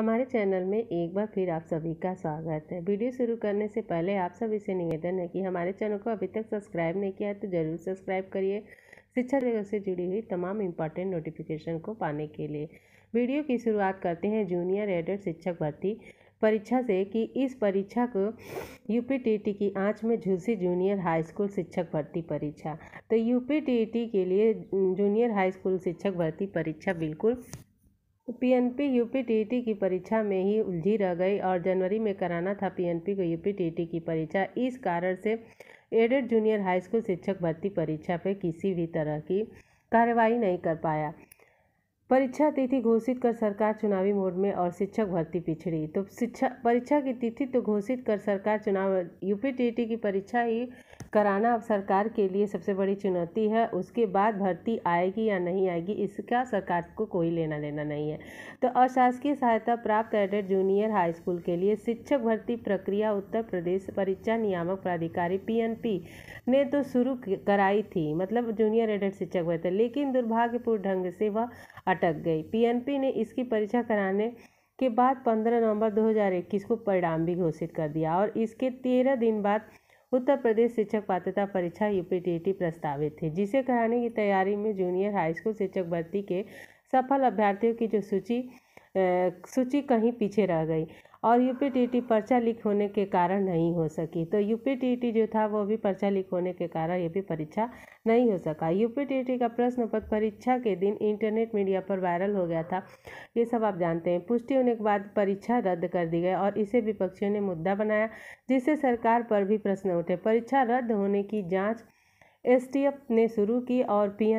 हमारे चैनल में एक बार फिर आप सभी का स्वागत है वीडियो शुरू करने से पहले आप सभी से निवेदन है कि हमारे चैनल को अभी तक सब्सक्राइब नहीं किया है तो ज़रूर सब्सक्राइब करिए शिक्षा जगत से जुड़ी हुई तमाम इम्पॉर्टेंट नोटिफिकेशन को पाने के लिए वीडियो की शुरुआत करते हैं जूनियर एडर शिक्षक भर्ती परीक्षा से कि इस परीक्षा को यूपीटीटी की आंच में झूसी जूनियर हाई स्कूल शिक्षक भर्ती परीक्षा तो यूपीटीटी के लिए जूनियर हाई स्कूल शिक्षक भर्ती परीक्षा बिल्कुल पीएनपी यूपीटीटी की परीक्षा में ही उलझी रह गई और जनवरी में कराना था पीएनपी को यूपीटीटी की परीक्षा इस कारण से एडेड जूनियर हाई स्कूल शिक्षक भर्ती परीक्षा पे किसी भी तरह की कार्रवाई नहीं कर पाया परीक्षा तिथि घोषित कर सरकार चुनावी मोड में और शिक्षक भर्ती पिछड़ी तो शिक्षा परीक्षा की तिथि तो घोषित कर सरकार चुनाव यूपी की परीक्षा ही कराना अब सरकार के लिए सबसे बड़ी चुनौती है उसके बाद भर्ती आएगी या नहीं आएगी इसका सरकार को कोई लेना देना नहीं है तो अशासकीय सहायता प्राप्त एडेड जूनियर हाई स्कूल के लिए शिक्षक भर्ती प्रक्रिया उत्तर प्रदेश परीक्षा नियामक प्राधिकारी पीएनपी ने तो शुरू कराई थी मतलब जूनियर एडेड शिक्षक भर्ती लेकिन दुर्भाग्यपूर्ण ढंग से वह अटक गई पीएनपी ने इसकी परीक्षा कराने के बाद 15 नवंबर 2021 को परिणाम भी घोषित कर दिया और इसके तेरह दिन बाद उत्तर प्रदेश शिक्षक पात्रता परीक्षा यूपीटीटी प्रस्तावित थी जिसे कराने की तैयारी में जूनियर हाई स्कूल शिक्षक भर्ती के सफल अभ्यर्थियों की जो सूची सूची कहीं पीछे रह गई और यू पी टी टी पर्चा लीक होने के कारण नहीं हो सकी तो यू पी टी टी जो था वो भी पर्चा लीक होने के कारण ये भी परीक्षा नहीं हो सका यू पी टी टी का प्रश्न पत्र परीक्षा के दिन इंटरनेट मीडिया पर वायरल हो गया था ये सब आप जानते हैं पुष्टि होने के बाद परीक्षा रद्द कर दी गई और इसे विपक्षियों ने मुद्दा बनाया जिससे सरकार पर भी प्रश्न उठे परीक्षा रद्द होने की जाँच एफ ने शुरू की और पी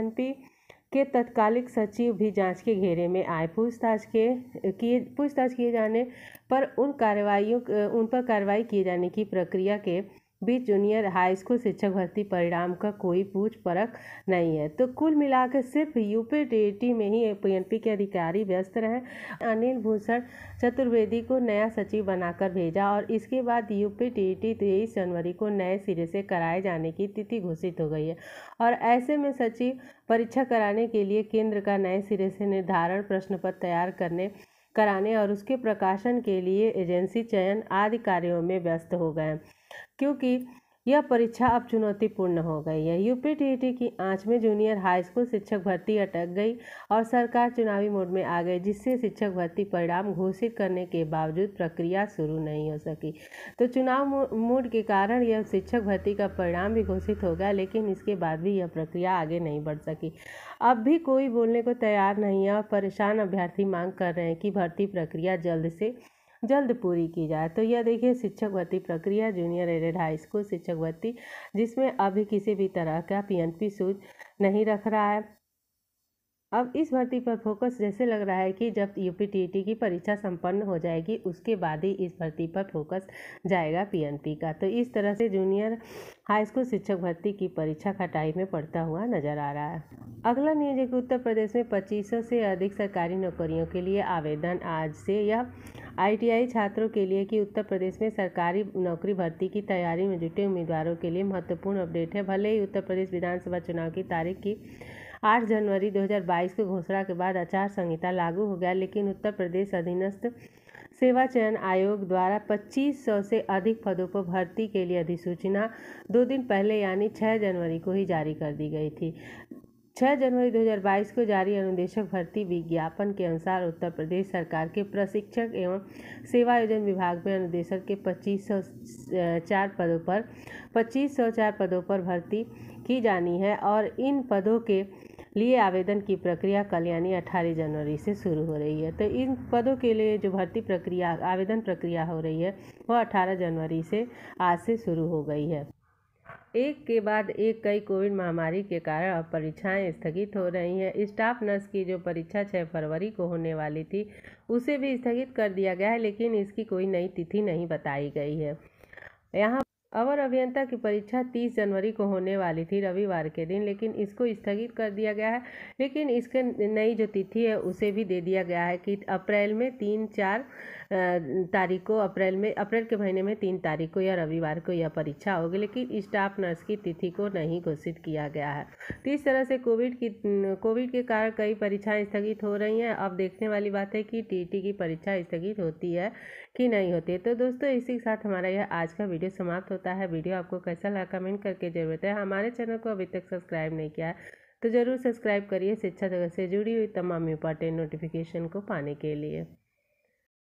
के तत्कालिक सचिव भी जांच के घेरे में आए पूछताछ के किए पूछताछ किए जाने पर उन कार्रवाइयों उन पर कार्रवाई किए जाने की प्रक्रिया के बी जूनियर हाई स्कूल शिक्षक भर्ती परिणाम का कोई पूछ परख नहीं है तो कुल मिलाकर सिर्फ यूपी डी में ही पीएनपी के अधिकारी व्यस्त रहे अनिल भूषण चतुर्वेदी को नया सचिव बनाकर भेजा और इसके बाद यूपी डी तेईस जनवरी को नए सिरे से कराए जाने की तिथि घोषित हो गई है और ऐसे में सचिव परीक्षा कराने के लिए केंद्र का नए सिरे से निर्धारण प्रश्न पत्र तैयार करने कराने और उसके प्रकाशन के लिए एजेंसी चयन आदि कार्यों में व्यस्त हो गए क्योंकि यह परीक्षा अब चुनौतीपूर्ण हो गई है यूपी टीईटी की आँच में जूनियर हाई स्कूल शिक्षक भर्ती अटक गई और सरकार चुनावी मोड में आ गई जिससे शिक्षक भर्ती परिणाम घोषित करने के बावजूद प्रक्रिया शुरू नहीं हो सकी तो चुनाव मोड के कारण यह शिक्षक भर्ती का परिणाम भी घोषित हो गया लेकिन इसके बाद भी यह प्रक्रिया आगे नहीं बढ़ सकी अब भी कोई बोलने को तैयार नहीं है और परेशान अभ्यर्थी मांग कर रहे हैं कि भर्ती प्रक्रिया जल्द से जल्द पूरी की जाए तो यह देखिए शिक्षक भर्ती प्रक्रिया जूनियर एडेड हाई स्कूल शिक्षक भर्ती जिसमें अभी किसी भी तरह का पीएनपी सूच नहीं रख रहा है अब इस भर्ती पर फोकस जैसे लग रहा है कि जब यू की परीक्षा संपन्न हो जाएगी उसके बाद ही इस भर्ती पर फोकस जाएगा पीएनपी का तो इस तरह से जूनियर हाईस्कूल शिक्षक भर्ती की परीक्षा खटाई में पड़ता हुआ नजर आ रहा है अगला न्यूज है कि उत्तर प्रदेश में 2500 से अधिक सरकारी नौकरियों के लिए आवेदन आज से यह आईटीआई छात्रों के लिए कि उत्तर प्रदेश में सरकारी नौकरी भर्ती की तैयारी में जुटे उम्मीदवारों के लिए महत्वपूर्ण अपडेट है भले ही उत्तर प्रदेश विधानसभा चुनाव की तारीख की आठ जनवरी 2022 को घोषणा के बाद आचार संहिता लागू हो गया लेकिन उत्तर प्रदेश अधीनस्थ सेवा चयन आयोग द्वारा 2500 से अधिक पदों पर भर्ती के लिए अधिसूचना दो दिन पहले यानी 6 जनवरी को ही जारी कर दी गई थी 6 जनवरी 2022 को जारी अनुदेशक भर्ती विज्ञापन के अनुसार उत्तर प्रदेश सरकार के प्रशिक्षक एवं सेवायोजन विभाग में अनुदेशक के पच्चीस सौ चार पदों पर पच्चीस सौ चार पदों पर भर्ती की जानी है और इन पदों के लिए आवेदन की प्रक्रिया कल यानी अट्ठारह जनवरी से शुरू हो रही है तो इन पदों के लिए जो भर्ती प्रक्रिया आवेदन प्रक्रिया हो रही है वह अठारह जनवरी से आज से शुरू हो गई है एक के बाद एक कई कोविड महामारी के कारण अब परीक्षाएं स्थगित हो रही हैं स्टाफ नर्स की जो परीक्षा छः फरवरी को होने वाली थी उसे भी स्थगित कर दिया गया है लेकिन इसकी कोई नई तिथि नहीं बताई गई है यहाँ अवर अभियंता की परीक्षा 30 जनवरी को होने वाली थी रविवार के दिन लेकिन इसको स्थगित कर दिया गया है लेकिन इसके नई जो तिथि है उसे भी दे दिया गया है कि अप्रैल में तीन चार तारीख को अप्रैल में अप्रैल के महीने में तीन तारीख को या रविवार को यह परीक्षा होगी लेकिन स्टाफ नर्स की तिथि को नहीं घोषित किया गया है तो इस तरह से कोविड की कोविड के कारण कई परीक्षाएँ स्थगित हो रही हैं अब देखने वाली बात है कि टी की परीक्षा स्थगित होती है की नहीं होती है तो दोस्तों इसी के साथ हमारा यह आज का वीडियो समाप्त होता है वीडियो आपको कैसा लगा कमेंट करके जरूर बताए हमारे चैनल को अभी तक सब्सक्राइब नहीं किया है तो ज़रूर सब्सक्राइब करिए शिक्षा जगत से जुड़ी हुई तमाम इंपॉर्टेंट नोटिफिकेशन को पाने के लिए